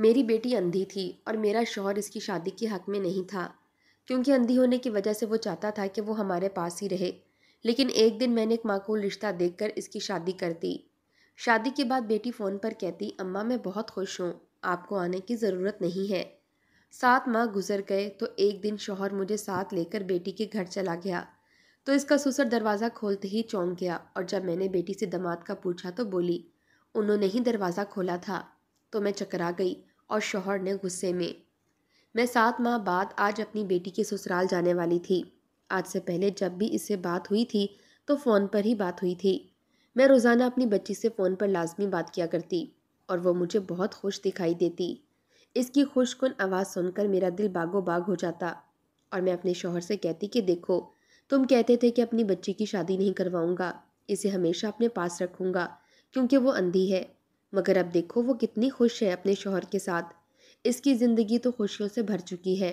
मेरी बेटी अंधी थी और मेरा शौहर इसकी शादी के हक़ में नहीं था क्योंकि अंधी होने की वजह से वो चाहता था कि वो हमारे पास ही रहे लेकिन एक दिन मैंने एक माकूल रिश्ता देखकर इसकी शादी कर दी शादी के बाद बेटी फ़ोन पर कहती अम्मा मैं बहुत खुश हूँ आपको आने की ज़रूरत नहीं है सात माह गुजर गए तो एक दिन शोहर मुझे साथ लेकर बेटी के घर चला गया तो इसका सुसर दरवाज़ा खोलते ही चौंक गया और जब मैंने बेटी से दामाद का पूछा तो बोली उन्होंने ही दरवाज़ा खोला था तो मैं चकरा गई और शौहर ने गुस्से में मैं सात माह बाद आज अपनी बेटी के ससुराल जाने वाली थी आज से पहले जब भी इससे बात हुई थी तो फ़ोन पर ही बात हुई थी मैं रोज़ाना अपनी बच्ची से फ़ोन पर लाजमी बात किया करती और वो मुझे बहुत खुश दिखाई देती इसकी खुशकुन आवाज़ सुनकर मेरा दिल बागो बाग हो जाता और मैं अपने शोहर से कहती कि देखो तुम कहते थे कि अपनी बच्ची की शादी नहीं करवाऊँगा इसे हमेशा अपने पास रखूँगा क्योंकि वो अंधी है मगर अब देखो वो कितनी खुश है अपने शोहर के साथ इसकी ज़िंदगी तो खुशियों से भर चुकी है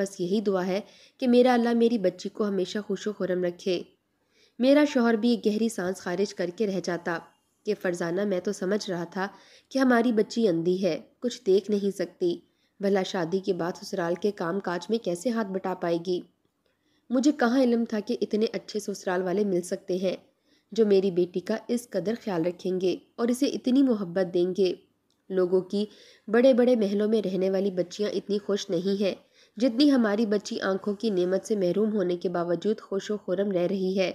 बस यही दुआ है कि मेरा अल्लाह मेरी बच्ची को हमेशा खुश खुरम रखे मेरा शोहर भी एक गहरी सांस खारिज करके रह जाता कि फ़रजाना मैं तो समझ रहा था कि हमारी बच्ची अंधी है कुछ देख नहीं सकती भला शादी के बाद ससुराल के काम काज में कैसे हाथ बटा पाएगी मुझे कहाँ इलम था कि इतने अच्छे ससुराल वाले मिल सकते हैं जो मेरी बेटी का इस कदर ख्याल रखेंगे और इसे इतनी मोहब्बत देंगे लोगों की बड़े बड़े महलों में रहने वाली बच्चियाँ इतनी खुश नहीं हैं जितनी हमारी बच्ची आंखों की नेमत से महरूम होने के बावजूद खुश खुरम रह रही है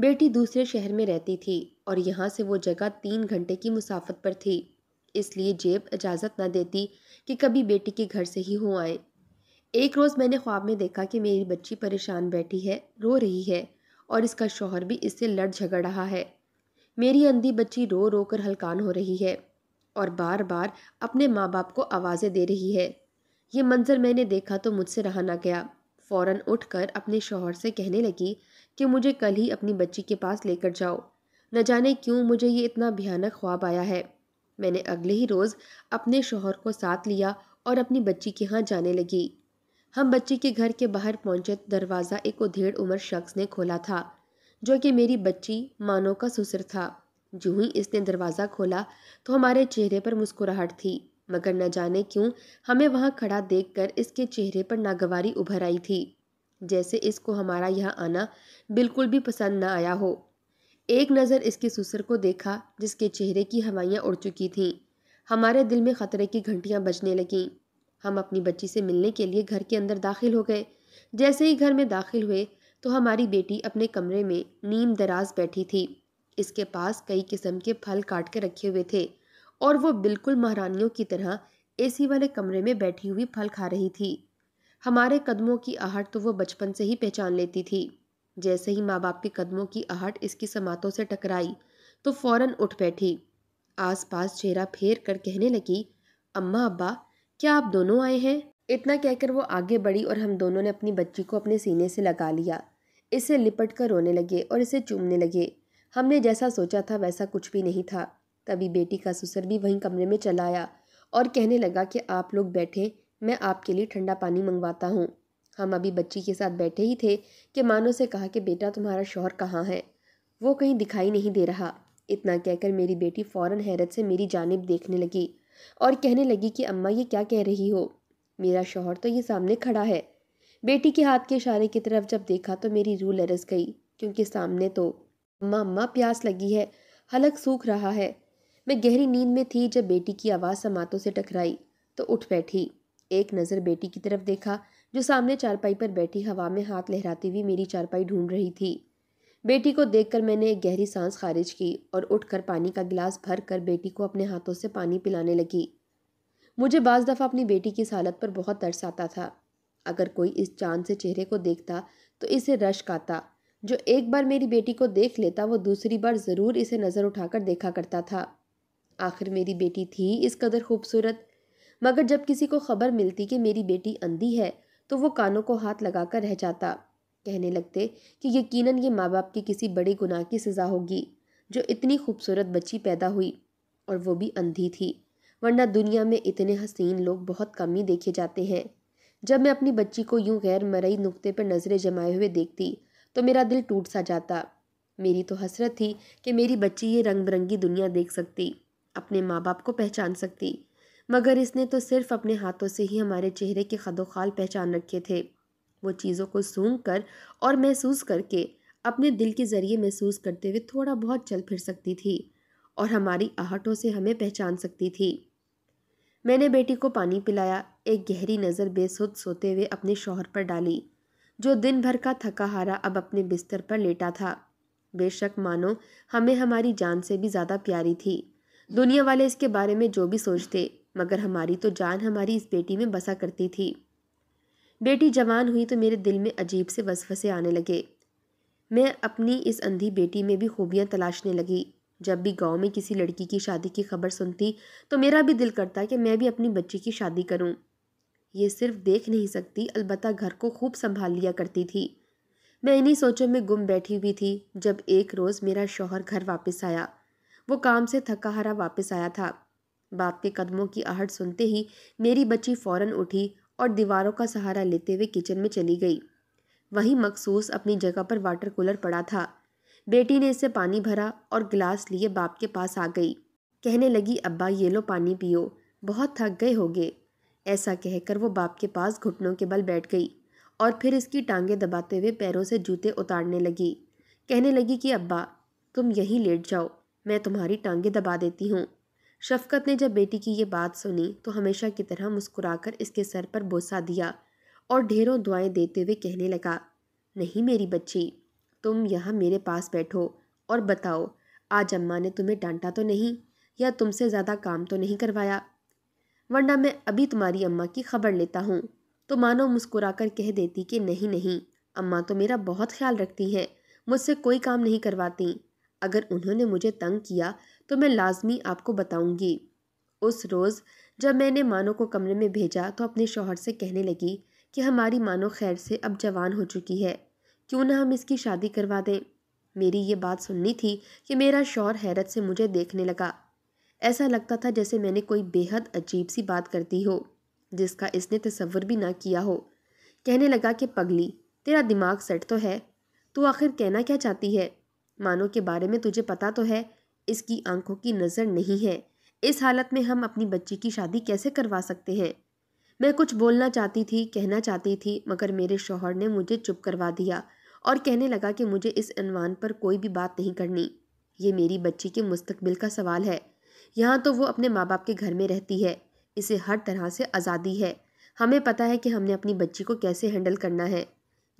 बेटी दूसरे शहर में रहती थी और यहाँ से वो जगह तीन घंटे की मुसाफत पर थी इसलिए जेब इजाज़त ना देती कि कभी बेटी के घर से ही हो आए एक रोज़ मैंने ख्वाब में देखा कि मेरी बच्ची परेशान बैठी है रो रही है और इसका शौहर भी इससे लड़ झगड़ रहा है मेरी अंधी बच्ची रो रो कर हलकान हो रही है और बार बार अपने माँ बाप को आवाज़ें दे रही है ये मंजर मैंने देखा तो मुझसे रहा ना गया फ़ौर उठकर अपने शौहर से कहने लगी कि मुझे कल ही अपनी बच्ची के पास लेकर जाओ न जाने क्यों मुझे ये इतना भयानक ख्वाब आया है मैंने अगले ही रोज़ अपने शोहर को साथ लिया और अपनी बच्ची के यहाँ जाने लगी हम बच्ची के घर के बाहर पहुंचे दरवाज़ा एक उधेड़ उम्र शख्स ने खोला था जो कि मेरी बच्ची मानो का ससुर था जो ही इसने दरवाज़ा खोला तो हमारे चेहरे पर मुस्कुराहट थी मगर न जाने क्यों हमें वहाँ खड़ा देखकर इसके चेहरे पर नागवारी उभर आई थी जैसे इसको हमारा यहाँ आना बिल्कुल भी पसंद न आया हो एक नज़र इसके ससुर को देखा जिसके चेहरे की हवाइयाँ उड़ चुकी थीं हमारे दिल में ख़तरे की घंटियाँ बजने लगीं हम अपनी बच्ची से मिलने के लिए घर के अंदर दाखिल हो गए जैसे ही घर में दाखिल हुए तो हमारी बेटी अपने कमरे में नीम दराज बैठी थी इसके पास कई किस्म के फल काट के रखे हुए थे और वो बिल्कुल महारानियों की तरह एसी वाले कमरे में बैठी हुई फल खा रही थी हमारे कदमों की आहट तो वो बचपन से ही पहचान लेती थी जैसे ही माँ बाप के कदमों की आहट इसकी समातों से टकराई तो फौरन उठ बैठी आसपास चेहरा फेर कर कहने लगी अम्मा अब्बा क्या आप दोनों आए हैं इतना कहकर वो आगे बढ़ी और हम दोनों ने अपनी बच्ची को अपने सीने से लगा लिया इसे लिपट कर रोने लगे और इसे चूमने लगे हमने जैसा सोचा था वैसा कुछ भी नहीं था तभी बेटी का ससुर भी वहीं कमरे में चला आया और कहने लगा कि आप लोग बैठे मैं आपके लिए ठंडा पानी मंगवाता हूँ हम अभी बच्ची के साथ बैठे ही थे कि मानो से कहा कि बेटा तुम्हारा शोहर कहाँ है वो कहीं दिखाई नहीं दे रहा इतना कहकर मेरी बेटी फ़ौरन हैरत से मेरी जानब देखने लगी और कहने लगी कि अम्मा ये क्या कह रही हो मेरा शोहर तो ये सामने खड़ा है बेटी के हाथ के इशारे की तरफ जब देखा तो मेरी रूह लरस गई क्योंकि सामने तो अम्मा अम्मा प्यास लगी है हलक सूख रहा है मैं गहरी नींद में थी जब बेटी की आवाज़ समातों से टकराई तो उठ बैठी एक नज़र बेटी की तरफ देखा जो सामने चारपाई पर बैठी हवा में हाथ लहराती हुई मेरी चारपाई ढूंढ रही थी बेटी को देखकर मैंने एक गहरी सांस खारिज की और उठकर पानी का गिलास भर कर बेटी को अपने हाथों से पानी पिलाने लगी मुझे बाज़ दफ़ा अपनी बेटी की इस हालत पर बहुत तरस आता था अगर कोई इस चांद से चेहरे को देखता तो इसे रश्क आता जो एक बार मेरी बेटी को देख लेता वो दूसरी बार ज़रूर इसे नज़र उठाकर देखा करता था आखिर मेरी बेटी थी इस कदर खूबसूरत मगर जब किसी को खबर मिलती कि मेरी बेटी अंधी है तो वो कानों को हाथ लगाकर रह जाता कहने लगते कि यकीनन ये माँ बाप की किसी बड़े गुनाह की सज़ा होगी जो इतनी खूबसूरत बच्ची पैदा हुई और वो भी अंधी थी वरना दुनिया में इतने हसीन लोग बहुत कम ही देखे जाते हैं जब मैं अपनी बच्ची को यूं गैर मरई नुक्ते पर नज़रें जमाए हुए देखती तो मेरा दिल टूट सा जाता मेरी तो हसरत थी कि मेरी बच्ची ये रंग बिरंगी दुनिया देख सकती अपने माँ बाप को पहचान सकती मगर इसने तो सिर्फ अपने हाथों से ही हमारे चेहरे के खदोखाल पहचान रखे थे वो चीज़ों को सूंघ कर और महसूस करके अपने दिल के ज़रिए महसूस करते हुए थोड़ा बहुत चल फिर सकती थी और हमारी आहटों से हमें पहचान सकती थी मैंने बेटी को पानी पिलाया एक गहरी नज़र बेसुध सोते हुए अपने शोहर पर डाली जो दिन भर का थका हारा अब अपने बिस्तर पर लेटा था बेशक मानो हमें हमारी जान से भी ज़्यादा प्यारी थी दुनिया वाले इसके बारे में जो भी सोचते मगर हमारी तो जान हमारी इस बेटी में बसा करती थी बेटी जवान हुई तो मेरे दिल में अजीब से वसवसे आने लगे मैं अपनी इस अंधी बेटी में भी खूबियाँ तलाशने लगी जब भी गांव में किसी लड़की की शादी की खबर सुनती तो मेरा भी दिल करता कि मैं भी अपनी बच्ची की शादी करूं। ये सिर्फ देख नहीं सकती अलबत् घर को खूब संभाल लिया करती थी मैं इन्हीं सोचों में गुम बैठी हुई थी जब एक रोज़ मेरा शौहर घर वापस आया वो काम से थका हरा वापस आया था बाप के कदमों की आहट सुनते ही मेरी बच्ची फ़ौरन उठी और दीवारों का सहारा लेते हुए किचन में चली गई वहीं मखसूस अपनी जगह पर वाटर कूलर पड़ा था बेटी ने इसे पानी भरा और गिलास लिए बाप के पास आ गई कहने लगी अब्बा ये लो पानी पियो बहुत थक गए होगे ऐसा कहकर वो बाप के पास घुटनों के बल बैठ गई और फिर इसकी टांगे दबाते हुए पैरों से जूते उतारने लगी कहने लगी कि अब्बा तुम यहीं लेट जाओ मैं तुम्हारी टांगे दबा देती हूँ शफकत ने जब बेटी की ये बात सुनी तो हमेशा की तरह मुस्कुराकर इसके सर पर बोसा दिया और ढेरों दुआएं देते हुए कहने लगा नहीं मेरी बच्ची तुम यहाँ मेरे पास बैठो और बताओ आज अम्मा ने तुम्हें डांटा तो नहीं या तुमसे ज़्यादा काम तो नहीं करवाया वरना मैं अभी तुम्हारी अम्मा की खबर लेता हूँ तो मानो मुस्कुराकर कह देती कि नहीं नहीं अम्मा तो मेरा बहुत ख्याल रखती हैं मुझसे कोई काम नहीं करवाती अगर उन्होंने मुझे तंग किया तो मैं लाजमी आपको बताऊंगी उस रोज़ जब मैंने मानो को कमरे में भेजा तो अपने शोहर से कहने लगी कि हमारी मानो खैर से अब जवान हो चुकी है क्यों ना हम इसकी शादी करवा दें मेरी ये बात सुननी थी कि मेरा शौहर हैरत से मुझे देखने लगा ऐसा लगता था जैसे मैंने कोई बेहद अजीब सी बात कर दी हो जिसका इसने तस्वर भी ना किया हो कहने लगा कि पगली तेरा दिमाग सेट तो है तू आखिर कहना क्या चाहती है मानो के बारे में तुझे पता तो है इसकी आंखों की नज़र नहीं है इस हालत में हम अपनी बच्ची की शादी कैसे करवा सकते हैं मैं कुछ बोलना चाहती थी कहना चाहती थी मगर मेरे शोहर ने मुझे चुप करवा दिया और कहने लगा कि मुझे इस अनवान पर कोई भी बात नहीं करनी ये मेरी बच्ची के मुस्तकबिल का सवाल है यहाँ तो वो अपने माँ बाप के घर में रहती है इसे हर तरह से आज़ादी है हमें पता है कि हमने अपनी बच्ची को कैसे हैंडल करना है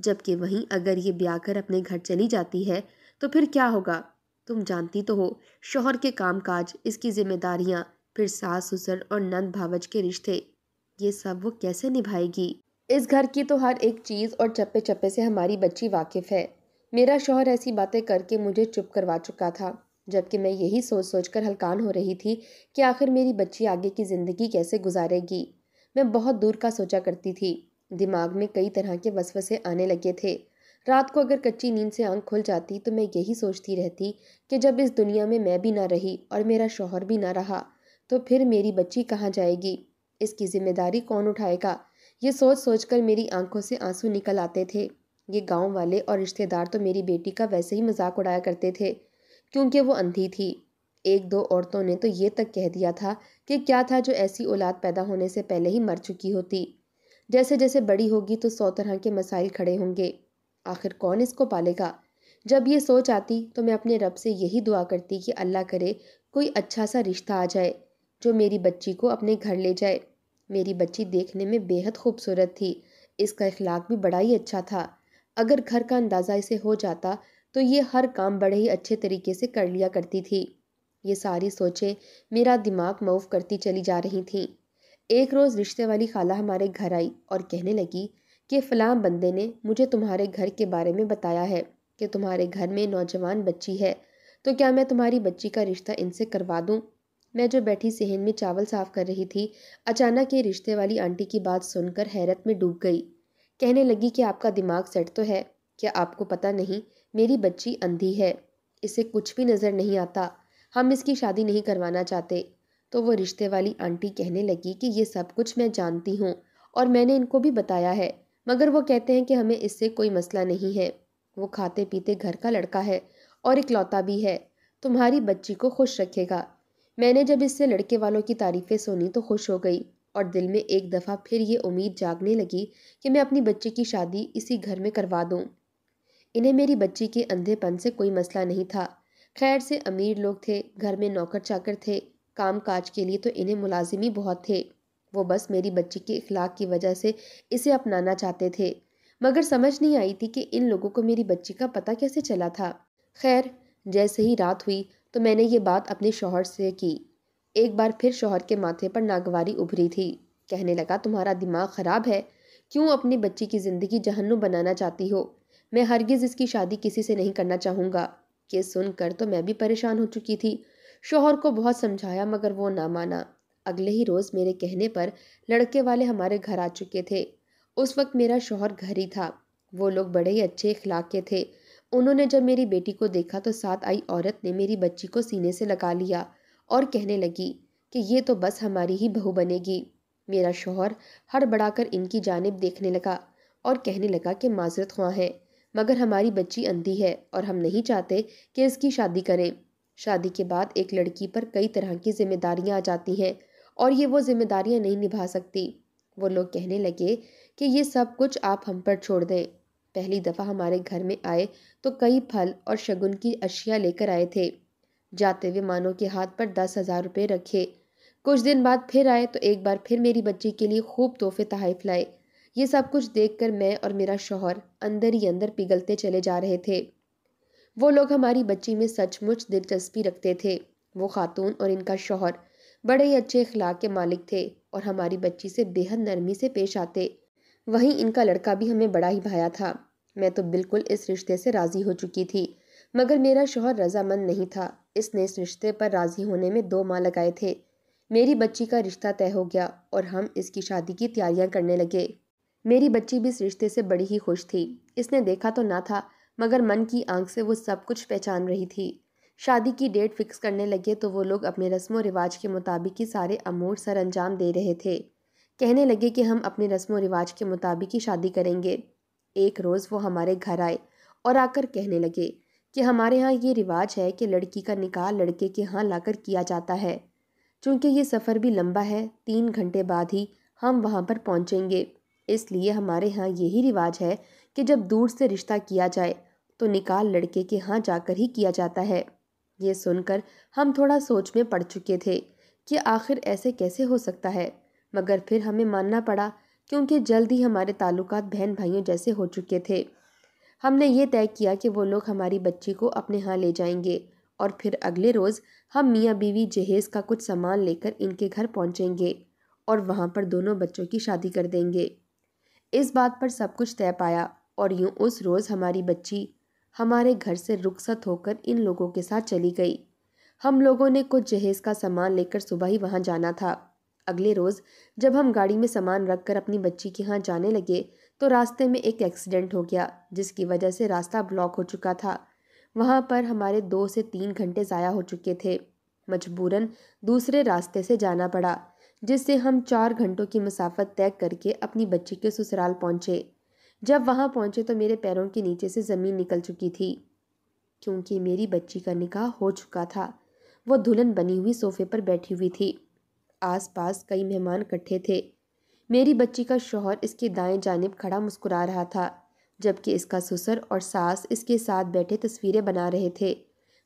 जबकि वहीं अगर ये ब्याह कर अपने घर चली जाती है तो फिर क्या होगा तुम जानती तो हो शोहर के कामकाज इसकी जिम्मेदारियाँ फिर सास ससुर और नंद भावच के रिश्ते ये सब वो कैसे निभाएगी इस घर की तो हर एक चीज़ और चप्पे चप्पे से हमारी बच्ची वाकिफ़ है मेरा शोहर ऐसी बातें करके मुझे चुप करवा चुका था जबकि मैं यही सोच सोच कर हलकान हो रही थी कि आखिर मेरी बच्ची आगे की ज़िंदगी कैसे गुजारेगी मैं बहुत दूर का सोचा करती थी दिमाग में कई तरह के वसवसे आने लगे थे रात को अगर कच्ची नींद से आंख खुल जाती तो मैं यही सोचती रहती कि जब इस दुनिया में मैं भी ना रही और मेरा शौहर भी ना रहा तो फिर मेरी बच्ची कहाँ जाएगी इसकी जिम्मेदारी कौन उठाएगा ये सोच सोच कर मेरी आंखों से आंसू निकल आते थे ये गांव वाले और रिश्तेदार तो मेरी बेटी का वैसे ही मजाक उड़ाया करते थे क्योंकि वो अंधी थी एक दो औरतों ने तो ये तक कह दिया था कि क्या था जो ऐसी औलाद पैदा होने से पहले ही मर चुकी होती जैसे जैसे बड़ी होगी तो सौ तरह के मसाइल खड़े होंगे आखिर कौन इसको पालेगा जब ये सोच आती तो मैं अपने रब से यही दुआ करती कि अल्लाह करे कोई अच्छा सा रिश्ता आ जाए जो मेरी बच्ची को अपने घर ले जाए मेरी बच्ची देखने में बेहद खूबसूरत थी इसका इखलाक भी बड़ा ही अच्छा था अगर घर का अंदाज़ा इसे हो जाता तो ये हर काम बड़े ही अच्छे तरीके से कर लिया करती थी ये सारी सोचें मेरा दिमाग मऊफ़ करती चली जा रही थी एक रोज़ रिश्ते वाली खाला हमारे घर आई और कहने लगी कि फ़लाँ बंदे ने मुझे तुम्हारे घर के बारे में बताया है कि तुम्हारे घर में नौजवान बच्ची है तो क्या मैं तुम्हारी बच्ची का रिश्ता इनसे करवा दूँ मैं जो बैठी सहन में चावल साफ कर रही थी अचानक ये रिश्ते वाली आंटी की बात सुनकर हैरत में डूब गई कहने लगी कि आपका दिमाग सेट तो है क्या आपको पता नहीं मेरी बच्ची अंधी है इसे कुछ भी नज़र नहीं आता हम इसकी शादी नहीं करवाना चाहते तो वो रिश्ते वाली आंटी कहने लगी कि ये सब कुछ मैं जानती हूँ और मैंने इनको भी बताया है मगर वो कहते हैं कि हमें इससे कोई मसला नहीं है वो खाते पीते घर का लड़का है और इकलौता भी है तुम्हारी बच्ची को खुश रखेगा मैंने जब इससे लड़के वालों की तारीफ़ें सुनी तो खुश हो गई और दिल में एक दफ़ा फिर ये उम्मीद जागने लगी कि मैं अपनी बच्ची की शादी इसी घर में करवा दूँ इन्हें मेरी बच्ची के अंधेपन से कोई मसला नहीं था खैर से अमीर लोग थे घर में नौकर चाकर थे काम काज के लिए तो इन्हें मुलाजिमी ही बहुत थे वो बस मेरी बच्ची के इखलाक की वजह से इसे अपनाना चाहते थे मगर समझ नहीं आई थी कि इन लोगों को मेरी बच्ची का पता कैसे चला था खैर जैसे ही रात हुई तो मैंने ये बात अपने शोहर से की एक बार फिर शोहर के माथे पर नागवारी उभरी थी कहने लगा तुम्हारा दिमाग ख़राब है क्यों अपनी बच्ची की ज़िंदगी जहन्नुम बनाना चाहती हो मैं हरगिज़ इसकी शादी किसी से नहीं करना चाहूँगा ये सुनकर तो मैं भी परेशान हो चुकी थी शोहर को बहुत समझाया मगर वो ना माना अगले ही रोज़ मेरे कहने पर लड़के वाले हमारे घर आ चुके थे उस वक्त मेरा शोहर घर ही था वो लोग बड़े ही अच्छे इखलाक के थे उन्होंने जब मेरी बेटी को देखा तो साथ आई औरत ने मेरी बच्ची को सीने से लगा लिया और कहने लगी कि ये तो बस हमारी ही बहू बनेगी मेरा शोहर हड़बड़ा कर इनकी जानब देखने लगा और कहने लगा कि माजरत ख्वा है मगर हमारी बच्ची अंधी है और हम नहीं चाहते कि इसकी शादी करें शादी के बाद एक लड़की पर कई तरह की जिम्मेदारियां आ जाती हैं और ये वो जिम्मेदारियां नहीं निभा सकती वो लोग कहने लगे कि ये सब कुछ आप हम पर छोड़ दें पहली दफ़ा हमारे घर में आए तो कई फल और शगुन की अशिया लेकर आए थे जाते हुए मानो के हाथ पर दस हज़ार रुपये रखे कुछ दिन बाद फिर आए तो एक बार फिर मेरी बच्ची के लिए खूब तोहफे तहफ लाए ये सब कुछ देखकर मैं और मेरा शोहर अंदर ही अंदर पिघलते चले जा रहे थे वो लोग हमारी बच्ची में सचमुच दिलचस्पी रखते थे वो खातून और इनका शोहर बड़े ही अच्छे अखलाक के मालिक थे और हमारी बच्ची से बेहद नरमी से पेश आते वहीं इनका लड़का भी हमें बड़ा ही भाया था मैं तो बिल्कुल इस रिश्ते से राज़ी हो चुकी थी मगर मेरा शोहर रजामंद नहीं था इसने इस रिश्ते पर राज़ी होने में दो माह लगाए थे मेरी बच्ची का रिश्ता तय हो गया और हम इसकी शादी की तैयारियां करने लगे मेरी बच्ची भी इस रिश्ते से बड़ी ही खुश थी इसने देखा तो ना था मगर मन की आंख से वो सब कुछ पहचान रही थी शादी की डेट फिक्स करने लगे तो वो लोग अपने रस्म व रिवाज के मुताबिक ही सारे अमूर अंजाम दे रहे थे कहने लगे कि हम अपने रस्म व रिवाज के मुताबिक ही शादी करेंगे एक रोज़ वो हमारे घर आए और आकर कहने लगे कि हमारे यहाँ ये रिवाज है कि लड़की का निकाह लड़के के यहाँ लाकर किया जाता है चूँकि ये सफ़र भी लंबा है तीन घंटे बाद ही हम वहाँ पर पहुँचेंगे इसलिए हमारे यहाँ यही रिवाज है कि जब दूर से रिश्ता किया जाए तो निकाह लड़के के यहाँ जाकर ही किया जाता है ये सुनकर हम थोड़ा सोच में पड़ चुके थे कि आखिर ऐसे कैसे हो सकता है मगर फिर हमें मानना पड़ा क्योंकि जल्द ही हमारे ताल्लुकात बहन भाइयों जैसे हो चुके थे हमने ये तय किया कि वो लोग हमारी बच्ची को अपने यहाँ ले जाएंगे और फिर अगले रोज़ हम मियाँ बीवी जहेज़ का कुछ सामान लेकर इनके घर पहुँचेंगे और वहाँ पर दोनों बच्चों की शादी कर देंगे इस बात पर सब कुछ तय पाया और यूँ उस रोज़ हमारी बच्ची हमारे घर से रुखसत होकर इन लोगों के साथ चली गई हम लोगों ने कुछ जहेज़ का सामान लेकर सुबह ही वहाँ जाना था अगले रोज़ जब हम गाड़ी में सामान रखकर अपनी बच्ची के यहाँ जाने लगे तो रास्ते में एक एक्सीडेंट हो गया जिसकी वजह से रास्ता ब्लॉक हो चुका था वहाँ पर हमारे दो से तीन घंटे ज़ाया हो चुके थे मजबूरन दूसरे रास्ते से जाना पड़ा जिससे हम चार घंटों की मुसाफत तय करके अपनी बच्ची के ससुराल पहुँचे जब वहाँ पहुँचे तो मेरे पैरों के नीचे से ज़मीन निकल चुकी थी क्योंकि मेरी बच्ची का निकाह हो चुका था वो दुल्हन बनी हुई सोफे पर बैठी हुई थी आसपास कई मेहमान इकट्ठे थे मेरी बच्ची का शोहर इसके दाएं जानब खड़ा मुस्कुरा रहा था जबकि इसका ससुर और सास इसके साथ बैठे तस्वीरें बना रहे थे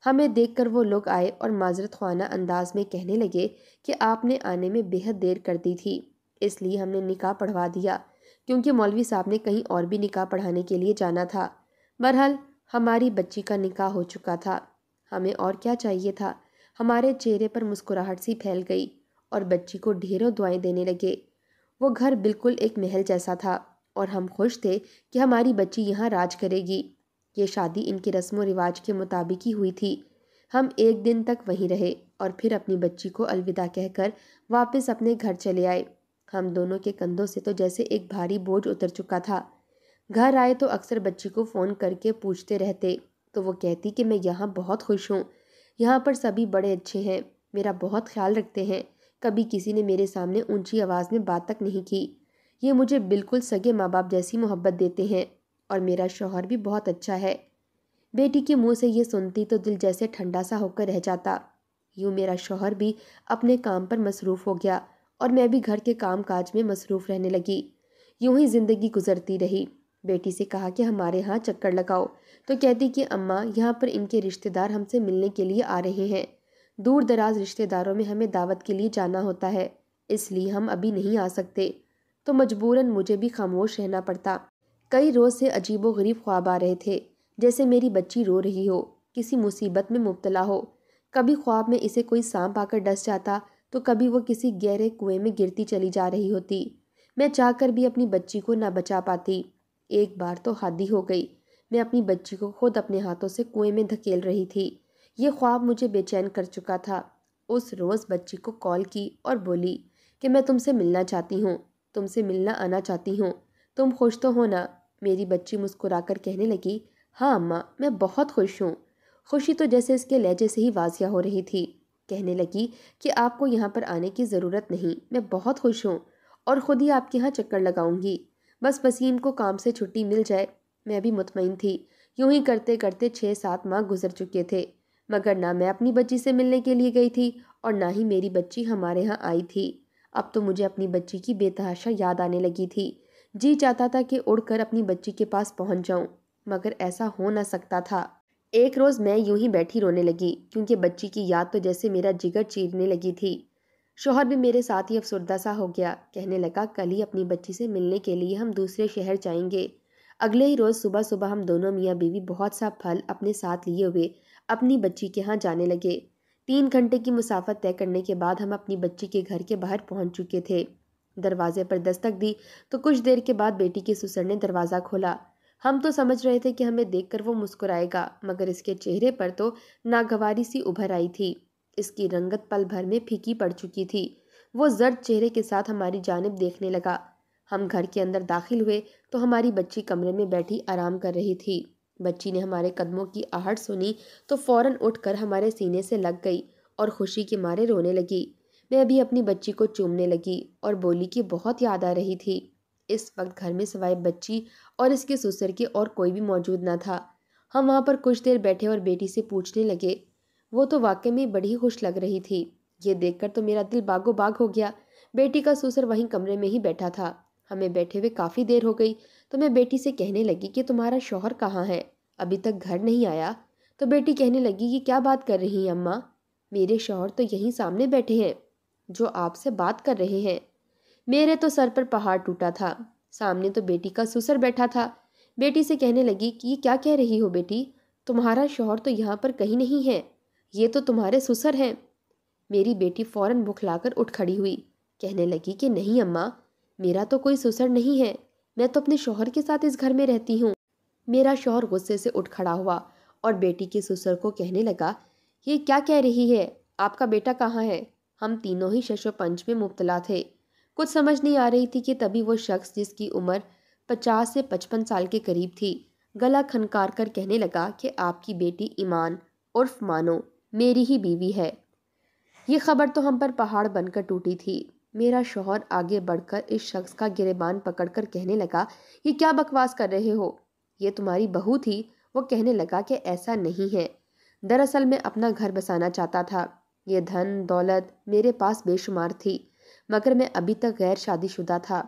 हमें देखकर वो लोग आए और माजरत खाना अंदाज में कहने लगे कि आपने आने में बेहद देर कर दी थी इसलिए हमने निकाह पढ़वा दिया क्योंकि मौलवी साहब ने कहीं और भी निकाह पढ़ाने के लिए जाना था बहरहाल हमारी बच्ची का निकाह हो चुका था हमें और क्या चाहिए था हमारे चेहरे पर मुस्कुराहट सी फैल गई और बच्ची को ढेरों दुआएं देने लगे वो घर बिल्कुल एक महल जैसा था और हम खुश थे कि हमारी बच्ची यहाँ राज करेगी ये शादी इनके रस्म व रिवाज के मुताबिक ही हुई थी हम एक दिन तक वहीं रहे और फिर अपनी बच्ची को अलविदा कहकर वापस अपने घर चले आए हम दोनों के कंधों से तो जैसे एक भारी बोझ उतर चुका था घर आए तो अक्सर बच्ची को फ़ोन करके पूछते रहते तो वो कहती कि मैं यहाँ बहुत खुश हूँ यहाँ पर सभी बड़े अच्छे हैं मेरा बहुत ख्याल रखते हैं कभी किसी ने मेरे सामने ऊंची आवाज़ में बात तक नहीं की ये मुझे बिल्कुल सगे माँ बाप जैसी मोहब्बत देते हैं और मेरा शोहर भी बहुत अच्छा है बेटी के मुँह से ये सुनती तो दिल जैसे ठंडा सा होकर रह जाता यूँ मेरा शोहर भी अपने काम पर मसरूफ़ हो गया और मैं भी घर के काम काज में मसरूफ़ रहने लगी यूं ही ज़िंदगी गुजरती रही बेटी से कहा कि हमारे यहाँ चक्कर लगाओ तो कहती कि अम्मा यहाँ पर इनके रिश्तेदार हमसे मिलने के लिए आ रहे हैं दूर दराज रिश्तेदारों में हमें दावत के लिए जाना होता है इसलिए हम अभी नहीं आ सकते तो मजबूरन मुझे भी खामोश रहना पड़ता कई रोज़ से अजीब व गरीब ख्वाब आ रहे थे जैसे मेरी बच्ची रो रही हो किसी मुसीबत में मुबतला हो कभी ख्वाब में इसे कोई सांप आकर डस जाता तो कभी वो किसी गहरे कुएं में गिरती चली जा रही होती मैं चाहकर भी अपनी बच्ची को ना बचा पाती एक बार तो हादी हो गई मैं अपनी बच्ची को खुद अपने हाथों से कुएं में धकेल रही थी ये ख्वाब मुझे बेचैन कर चुका था उस रोज़ बच्ची को कॉल की और बोली कि मैं तुमसे मिलना चाहती हूँ तुमसे मिलना आना चाहती हूँ तुम खुश तो हो ना मेरी बच्ची मुस्कुराकर कहने लगी हाँ अम्मा मैं बहुत खुश हूँ खुशी तो जैसे इसके लहजे से ही वाजिया हो रही थी कहने लगी कि आपको यहाँ पर आने की ज़रूरत नहीं मैं बहुत खुश हूँ और ख़ुद ही आपके यहाँ चक्कर लगाऊंगी बस वसीम को काम से छुट्टी मिल जाए मैं भी मुतमिन थी यूं ही करते करते छः सात माह गुजर चुके थे मगर ना मैं अपनी बच्ची से मिलने के लिए गई थी और ना ही मेरी बच्ची हमारे यहाँ आई थी अब तो मुझे अपनी बच्ची की बेतहाशा याद आने लगी थी जी चाहता था कि उड़कर अपनी बच्ची के पास पहुँच जाऊँ मगर ऐसा हो ना सकता था एक रोज़ मैं यूं ही बैठी रोने लगी क्योंकि बच्ची की याद तो जैसे मेरा जिगर चीरने लगी थी शोहर भी मेरे साथ ही अफसरदा सा हो गया कहने लगा कल ही अपनी बच्ची से मिलने के लिए हम दूसरे शहर जाएंगे अगले ही रोज़ सुबह सुबह हम दोनों मियाँ बीवी बहुत सा फल अपने साथ लिए हुए अपनी बच्ची के यहाँ जाने लगे तीन घंटे की मुसाफत तय करने के बाद हम अपनी बच्ची के घर के बाहर पहुँच चुके थे दरवाजे पर दस्तक दी तो कुछ देर के बाद बेटी के सुसर ने दरवाज़ा खोला हम तो समझ रहे थे कि हमें देखकर वो मुस्कुराएगा मगर इसके चेहरे पर तो नागवारी सी उभर आई थी इसकी रंगत पल भर में फीकी पड़ चुकी थी वो जर्द चेहरे के साथ हमारी जानब देखने लगा हम घर के अंदर दाखिल हुए तो हमारी बच्ची कमरे में बैठी आराम कर रही थी बच्ची ने हमारे कदमों की आहट सुनी तो फौरन उठकर हमारे सीने से लग गई और खुशी के मारे रोने लगी मैं अभी अपनी बच्ची को चूमने लगी और बोली कि बहुत याद आ रही थी इस वक्त घर में सिवाय बच्ची और इसके ससुर के और कोई भी मौजूद ना था हम वहाँ पर कुछ देर बैठे और बेटी से पूछने लगे वो तो वाकई में बड़ी खुश लग रही थी ये देखकर तो मेरा दिल बागो बाग हो गया बेटी का ससुर वहीं कमरे में ही बैठा था हमें बैठे हुए काफ़ी देर हो गई तो मैं बेटी से कहने लगी कि तुम्हारा शौहर कहाँ है अभी तक घर नहीं आया तो बेटी कहने लगी कि क्या बात कर रही हैं अम्मा मेरे शौहर तो यहीं सामने बैठे हैं जो आपसे बात कर रहे हैं मेरे तो सर पर पहाड़ टूटा था सामने तो बेटी का सुसर बैठा था बेटी से कहने लगी कि क्या कह रही हो बेटी तुम्हारा शोहर तो यहाँ पर कहीं नहीं है ये तो तुम्हारे सुसर हैं मेरी बेटी फ़ौरन बुखलाकर उठ खड़ी हुई कहने लगी कि नहीं अम्मा मेरा तो कोई सुसर नहीं है मैं तो अपने शोहर के साथ इस घर में रहती हूँ मेरा शोहर गुस्से से उठ खड़ा हुआ और बेटी के सुसर को कहने लगा ये क्या कह रही है आपका बेटा कहाँ है हम तीनों ही शशोपंच में मुबतला थे कुछ समझ नहीं आ रही थी कि तभी वो शख्स जिसकी उम्र पचास से पचपन साल के करीब थी गला खनकार कर कहने लगा कि आपकी बेटी ईमान उर्फ मानो मेरी ही बीवी है ये खबर तो हम पर पहाड़ बनकर टूटी थी मेरा शोहर आगे बढ़कर इस शख्स का गिरेबान पकड़कर कहने लगा ये क्या बकवास कर रहे हो ये तुम्हारी बहू थी वो कहने लगा कि ऐसा नहीं है दरअसल मैं अपना घर बसाना चाहता था ये धन दौलत मेरे पास बेशुमार थी मगर मैं अभी तक गैर शादीशुदा था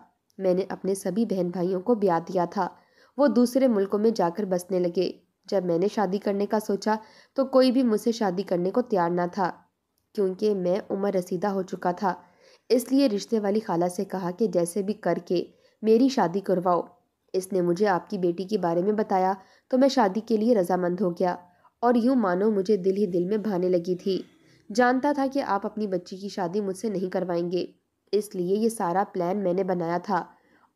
मैंने अपने सभी बहन भाइयों को ब्याह दिया था वो दूसरे मुल्कों में जाकर बसने लगे जब मैंने शादी करने का सोचा तो कोई भी मुझसे शादी करने को तैयार ना था क्योंकि मैं उम्र रसीदा हो चुका था इसलिए रिश्ते वाली खाला से कहा कि जैसे भी करके मेरी शादी करवाओ इसने मुझे आपकी बेटी के बारे में बताया तो मैं शादी के लिए रजामंद हो गया और यूँ मानो मुझे दिल ही दिल में भाने लगी थी जानता था कि आप अपनी बच्ची की शादी मुझसे नहीं करवाएंगे इसलिए ये सारा प्लान मैंने बनाया था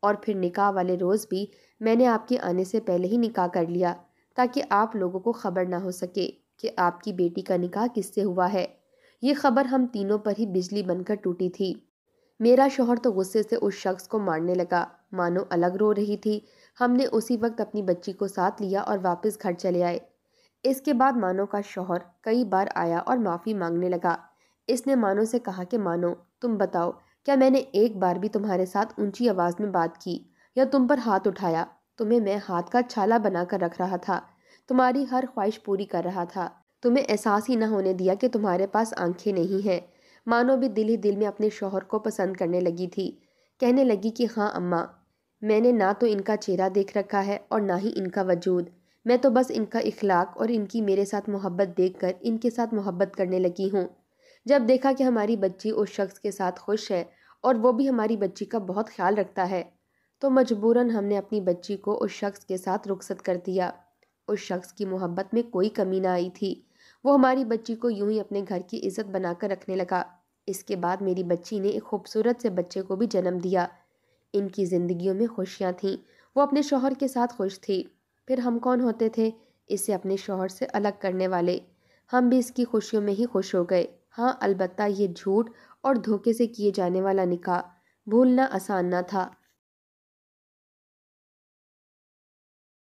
और फिर निकाह वाले रोज़ भी मैंने आपके आने से पहले ही निकाह कर लिया ताकि आप लोगों को खबर ना हो सके कि आपकी बेटी का निकाह किससे हुआ है ये खबर हम तीनों पर ही बिजली बनकर टूटी थी मेरा शोहर तो गुस्से से उस शख्स को मारने लगा मानो अलग रो रही थी हमने उसी वक्त अपनी बच्ची को साथ लिया और वापस घर चले आए इसके बाद मानो का शोहर कई बार आया और माफ़ी मांगने लगा इसने मानो से कहा कि मानो तुम बताओ क्या मैंने एक बार भी तुम्हारे साथ ऊंची आवाज़ में बात की या तुम पर हाथ उठाया तुम्हें मैं हाथ का छाला बनाकर रख रहा था तुम्हारी हर ख्वाहिश पूरी कर रहा था तुम्हें एहसास ही ना होने दिया कि तुम्हारे पास आंखें नहीं हैं मानो भी दिल ही दिल में अपने शोहर को पसंद करने लगी थी कहने लगी कि हाँ अम्मा मैंने ना तो इनका चेहरा देख रखा है और ना ही इनका वजूद मैं तो बस इनका इखलाक और इनकी मेरे साथ मोहब्बत देखकर इनके साथ मोहब्बत करने लगी हूँ जब देखा कि हमारी बच्ची उस शख्स के साथ खुश है और वो भी हमारी बच्ची का बहुत ख्याल रखता है तो मजबूरन हमने अपनी बच्ची को उस शख्स के साथ रुखसत कर दिया उस शख्स की मोहब्बत में कोई कमी ना आई थी वो हमारी बच्ची को यूं ही अपने घर की इज्जत बनाकर रखने लगा इसके बाद मेरी बच्ची ने एक खूबसूरत से बच्चे को भी जन्म दिया इनकी ज़िंदगियों में खुशियाँ थीं वो अपने शोहर के साथ खुश थी फिर हम कौन होते थे इसे अपने शोहर से अलग करने वाले हम भी इसकी खुशियों में ही खुश हो गए हाँ अलबत्ता ये झूठ और धोखे से किए जाने वाला निकाह भूलना आसान न था